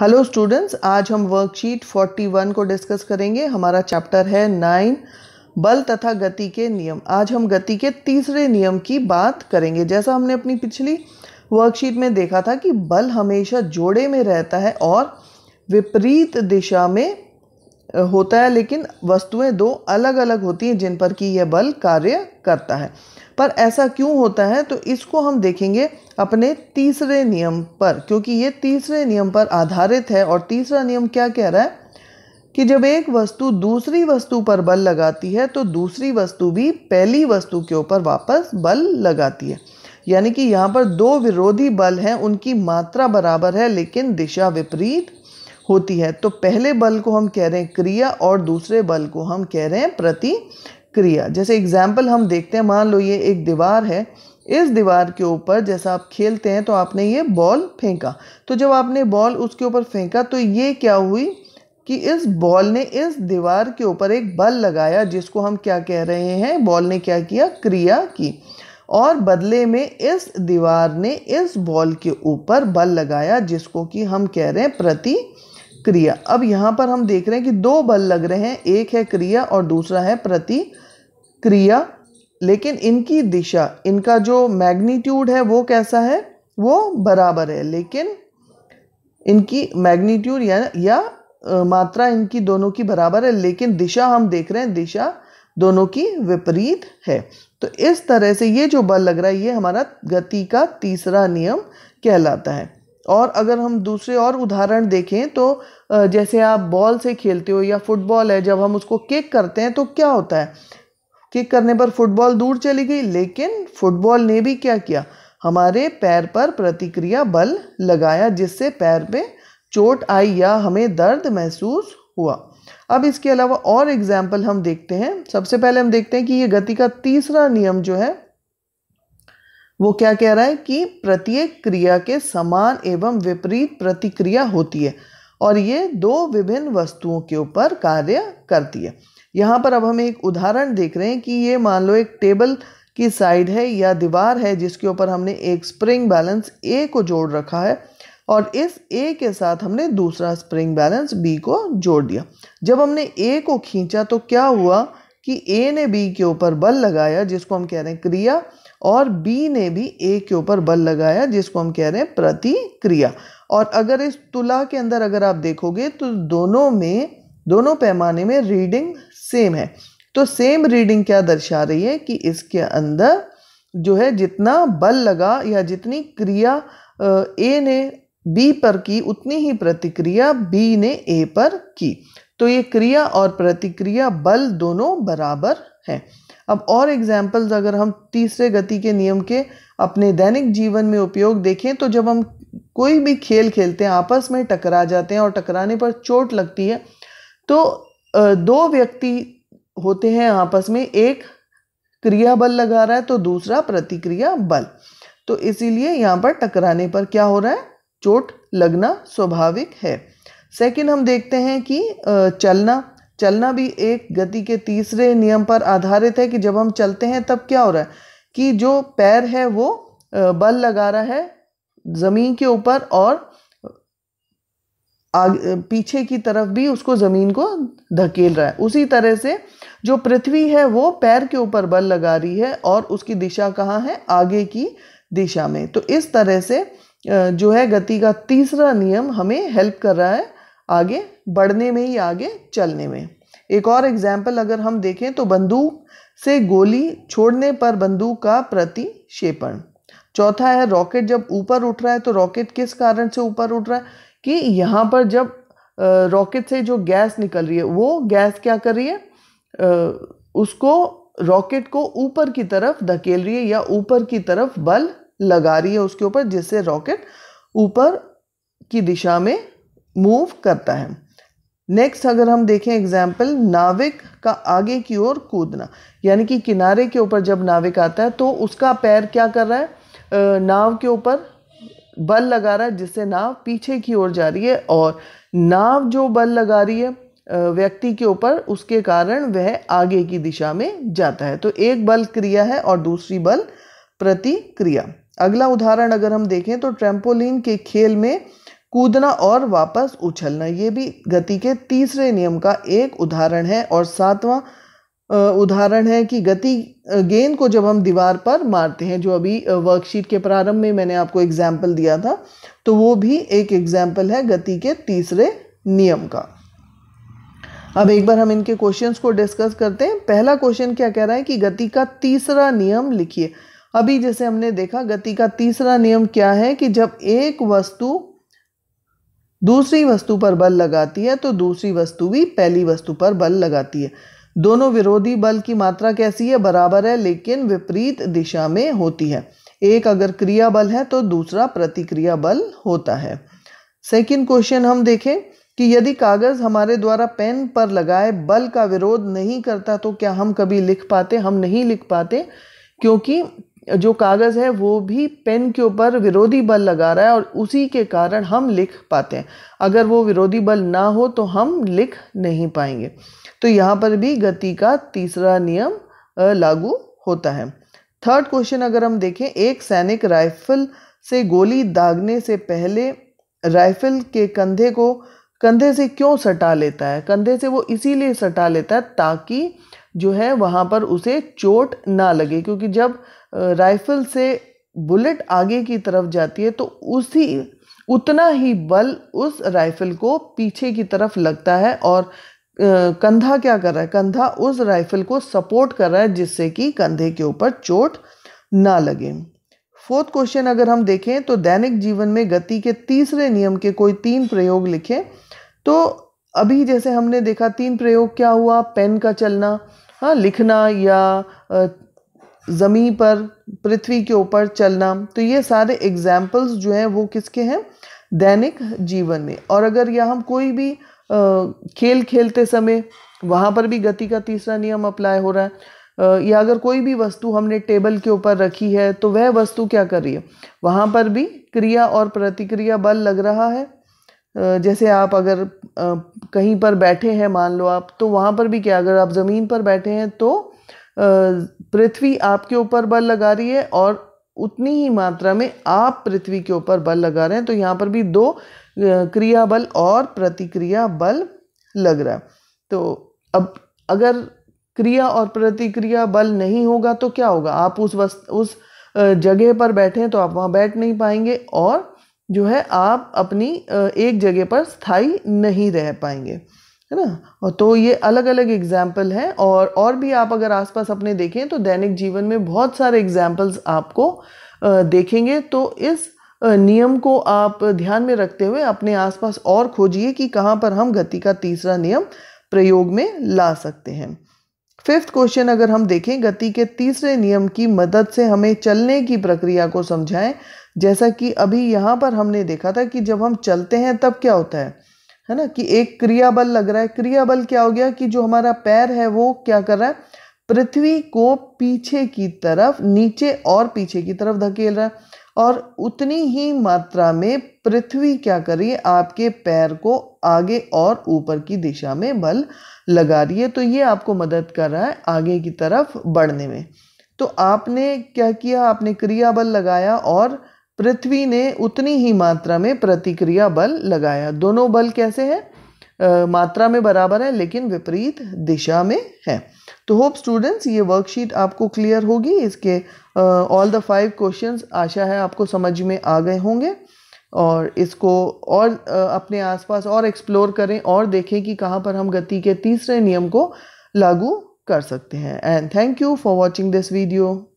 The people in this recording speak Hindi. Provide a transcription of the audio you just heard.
हेलो स्टूडेंट्स आज हम वर्कशीट 41 को डिस्कस करेंगे हमारा चैप्टर है नाइन बल तथा गति के नियम आज हम गति के तीसरे नियम की बात करेंगे जैसा हमने अपनी पिछली वर्कशीट में देखा था कि बल हमेशा जोड़े में रहता है और विपरीत दिशा में होता है लेकिन वस्तुएं दो अलग अलग होती हैं जिन पर कि यह बल कार्य करता है पर ऐसा क्यों होता है तो इसको हम देखेंगे अपने तीसरे नियम पर क्योंकि ये तीसरे नियम पर आधारित है और तीसरा नियम क्या कह रहा है कि जब एक वस्तु दूसरी वस्तु पर बल लगाती है तो दूसरी वस्तु भी पहली वस्तु के ऊपर वापस बल लगाती है यानी कि यहाँ पर दो विरोधी बल हैं उनकी मात्रा बराबर है लेकिन दिशा विपरीत होती है तो पहले बल को हम कह रहे हैं क्रिया और दूसरे बल को हम कह रहे हैं प्रति क्रिया जैसे एग्जाम्पल हम देखते हैं मान लो ये एक दीवार है इस दीवार के ऊपर जैसा आप खेलते हैं तो आपने ये बॉल फेंका तो जब आपने बॉल उसके ऊपर फेंका तो ये क्या हुई कि इस बॉल ने इस दीवार के ऊपर एक बल लगाया जिसको हम क्या कह रहे हैं बॉल ने क्या किया क्रिया की और बदले में इस दीवार ने इस बॉल के ऊपर बल लगाया जिसको कि हम कह रहे हैं प्रति क्रिया अब यहाँ पर हम देख रहे हैं कि दो बल लग रहे हैं एक है क्रिया और दूसरा है प्रति क्रिया लेकिन इनकी दिशा इनका जो मैग्नीट्यूड है वो कैसा है वो बराबर है लेकिन इनकी मैग्नीट्यूड या, या आ, मात्रा इनकी दोनों की बराबर है लेकिन दिशा हम देख रहे हैं दिशा दोनों की विपरीत है तो इस तरह से ये जो बल लग रहा है ये हमारा गति का तीसरा नियम कहलाता है और अगर हम दूसरे और उदाहरण देखें तो जैसे आप बॉल से खेलते हो या फुटबॉल है जब हम उसको किक करते हैं तो क्या होता है किक करने पर फुटबॉल दूर चली गई लेकिन फुटबॉल ने भी क्या किया हमारे पैर पर प्रतिक्रिया बल लगाया जिससे पैर पे चोट आई या हमें दर्द महसूस हुआ अब इसके अलावा और एग्जाम्पल हम देखते हैं सबसे पहले हम देखते हैं कि ये गति का तीसरा नियम जो है वो क्या कह रहा है कि प्रत्येक क्रिया के समान एवं विपरीत प्रतिक्रिया होती है और ये दो विभिन्न वस्तुओं के ऊपर कार्य करती है यहाँ पर अब हम एक उदाहरण देख रहे हैं कि ये मान लो एक टेबल की साइड है या दीवार है जिसके ऊपर हमने एक स्प्रिंग बैलेंस ए को जोड़ रखा है और इस ए के साथ हमने दूसरा स्प्रिंग बैलेंस बी को जोड़ दिया जब हमने ए को खींचा तो क्या हुआ कि ए ने बी के ऊपर बल लगाया जिसको हम कह रहे हैं क्रिया और बी ने भी ए के ऊपर बल लगाया जिसको हम कह रहे हैं प्रतिक्रिया और अगर इस तुला के अंदर अगर आप देखोगे तो दोनों में दोनों पैमाने में रीडिंग सेम है तो सेम रीडिंग क्या दर्शा रही है कि इसके अंदर जो है जितना बल लगा या जितनी क्रिया ए ने बी पर की उतनी ही प्रतिक्रिया बी ने ए पर की तो ये क्रिया और प्रतिक्रिया बल दोनों बराबर हैं अब और एग्जाम्पल्स अगर हम तीसरे गति के नियम के अपने दैनिक जीवन में उपयोग देखें तो जब हम कोई भी खेल खेलते हैं आपस में टकरा जाते हैं और टकराने पर चोट लगती है तो दो व्यक्ति होते हैं आपस में एक क्रिया बल लगा रहा है तो दूसरा प्रतिक्रिया बल तो इसीलिए यहाँ पर टकराने पर क्या हो रहा है चोट लगना स्वाभाविक है सेकंड हम देखते हैं कि चलना चलना भी एक गति के तीसरे नियम पर आधारित है कि जब हम चलते हैं तब क्या हो रहा है कि जो पैर है वो बल लगा रहा है ज़मीन के ऊपर और आगे पीछे की तरफ भी उसको ज़मीन को धकेल रहा है उसी तरह से जो पृथ्वी है वो पैर के ऊपर बल लगा रही है और उसकी दिशा कहाँ है आगे की दिशा में तो इस तरह से जो है गति का तीसरा नियम हमें हेल्प कर रहा है आगे बढ़ने में ही आगे चलने में एक और एग्जाम्पल अगर हम देखें तो बंदूक से गोली छोड़ने पर बंदूक का प्रतिक्षेपण चौथा है रॉकेट जब ऊपर उठ रहा है तो रॉकेट किस कारण से ऊपर उठ रहा है कि यहाँ पर जब रॉकेट से जो गैस निकल रही है वो गैस क्या कर रही है उसको रॉकेट को ऊपर की तरफ धकेल रही है या ऊपर की तरफ बल लगा रही है उसके ऊपर जिससे रॉकेट ऊपर की दिशा में मूव करता है नेक्स्ट अगर हम देखें एग्जाम्पल नाविक का आगे की ओर कूदना यानी कि किनारे के ऊपर जब नाविक आता है तो उसका पैर क्या कर रहा है नाव के ऊपर बल लगा रहा है जिससे नाव पीछे की ओर जा रही है और नाव जो बल लगा रही है व्यक्ति के ऊपर उसके कारण वह आगे की दिशा में जाता है तो एक बल क्रिया है और दूसरी बल प्रतिक्रिया अगला उदाहरण अगर हम देखें तो ट्रेम्पोलिन के खेल में कूदना और वापस उछलना ये भी गति के तीसरे नियम का एक उदाहरण है और सातवां उदाहरण है कि गति गेंद को जब हम दीवार पर मारते हैं जो अभी वर्कशीट के प्रारंभ में मैंने आपको एग्जाम्पल दिया था तो वो भी एक एग्जाम्पल है गति के तीसरे नियम का अब एक बार हम इनके क्वेश्चंस को डिस्कस करते हैं पहला क्वेश्चन क्या कह रहा है कि गति का तीसरा नियम लिखिए अभी जैसे हमने देखा गति का तीसरा नियम क्या है कि जब एक वस्तु दूसरी वस्तु पर बल लगाती है तो दूसरी वस्तु भी पहली वस्तु पर बल लगाती है दोनों विरोधी बल की मात्रा कैसी है बराबर है लेकिन विपरीत दिशा में होती है एक अगर क्रिया बल है तो दूसरा प्रतिक्रिया बल होता है सेकंड क्वेश्चन हम देखें कि यदि कागज़ हमारे द्वारा पेन पर लगाए बल का विरोध नहीं करता तो क्या हम कभी लिख पाते हम नहीं लिख पाते क्योंकि जो कागज़ है वो भी पेन के ऊपर विरोधी बल लगा रहा है और उसी के कारण हम लिख पाते हैं अगर वो विरोधी बल ना हो तो हम लिख नहीं पाएंगे तो यहाँ पर भी गति का तीसरा नियम लागू होता है थर्ड क्वेश्चन अगर हम देखें एक सैनिक राइफल से गोली दागने से पहले राइफल के कंधे को कंधे से क्यों सटा लेता है कंधे से वो इसीलिए सटा लेता है ताकि जो है वहाँ पर उसे चोट ना लगे क्योंकि जब राइफल से बुलेट आगे की तरफ जाती है तो उसी उतना ही बल उस राइफल को पीछे की तरफ लगता है और कंधा क्या कर रहा है कंधा उस राइफल को सपोर्ट कर रहा है जिससे कि कंधे के ऊपर चोट ना लगे फोर्थ क्वेश्चन अगर हम देखें तो दैनिक जीवन में गति के तीसरे नियम के कोई तीन प्रयोग लिखें तो अभी जैसे हमने देखा तीन प्रयोग क्या हुआ पेन का चलना हाँ लिखना या ज़मी पर पृथ्वी के ऊपर चलना तो ये सारे एग्जाम्पल्स जो हैं वो किसके हैं दैनिक जीवन में और अगर यह हम कोई भी खेल खेलते समय वहाँ पर भी गति का तीसरा नियम अप्लाई हो रहा है या अगर कोई भी वस्तु हमने टेबल के ऊपर रखी है तो वह वस्तु क्या कर रही है वहाँ पर भी क्रिया और प्रतिक्रिया बल लग रहा है जैसे आप अगर कहीं पर बैठे हैं मान लो आप तो वहाँ पर भी क्या अगर आप ज़मीन पर बैठे हैं तो पृथ्वी आपके ऊपर बल लगा रही है और उतनी ही मात्रा में आप पृथ्वी के ऊपर बल लगा रहे हैं तो यहाँ पर भी दो क्रिया बल और प्रतिक्रिया बल लग रहा है तो अब अगर क्रिया और प्रतिक्रिया बल नहीं होगा तो क्या होगा आप उस वस्त उस जगह पर बैठे तो आप वहाँ बैठ नहीं पाएंगे और जो है आप अपनी एक जगह पर स्थाई नहीं रह पाएंगे है ना तो ये अलग अलग एग्जाम्पल हैं और और भी आप अगर आसपास अपने देखें तो दैनिक जीवन में बहुत सारे एग्जाम्पल्स आपको देखेंगे तो इस नियम को आप ध्यान में रखते हुए अपने आसपास और खोजिए कि कहाँ पर हम गति का तीसरा नियम प्रयोग में ला सकते हैं फिफ्थ क्वेश्चन अगर हम देखें गति के तीसरे नियम की मदद से हमें चलने की प्रक्रिया को समझाएं जैसा कि अभी यहाँ पर हमने देखा था कि जब हम चलते हैं तब क्या होता है है ना कि एक क्रिया बल लग रहा है क्रिया बल क्या हो गया कि जो हमारा पैर है वो क्या कर रहा है पृथ्वी को पीछे की तरफ नीचे और पीछे की तरफ धकेल रहा है और उतनी ही मात्रा में पृथ्वी क्या कर रही है आपके पैर को आगे और ऊपर की दिशा में बल लगा रही है तो ये आपको मदद कर रहा है आगे की तरफ बढ़ने में तो आपने क्या किया आपने क्रिया बल लगाया और पृथ्वी ने उतनी ही मात्रा में प्रतिक्रिया बल लगाया दोनों बल कैसे हैं मात्रा में बराबर है लेकिन विपरीत दिशा में है तो होप स्टूडेंट्स ये वर्कशीट आपको क्लियर होगी इसके ऑल द फाइव क्वेश्चंस आशा है आपको समझ में आ गए होंगे और इसको और uh, अपने आसपास और एक्सप्लोर करें और देखें कि कहाँ पर हम गति के तीसरे नियम को लागू कर सकते हैं and thank you for watching this video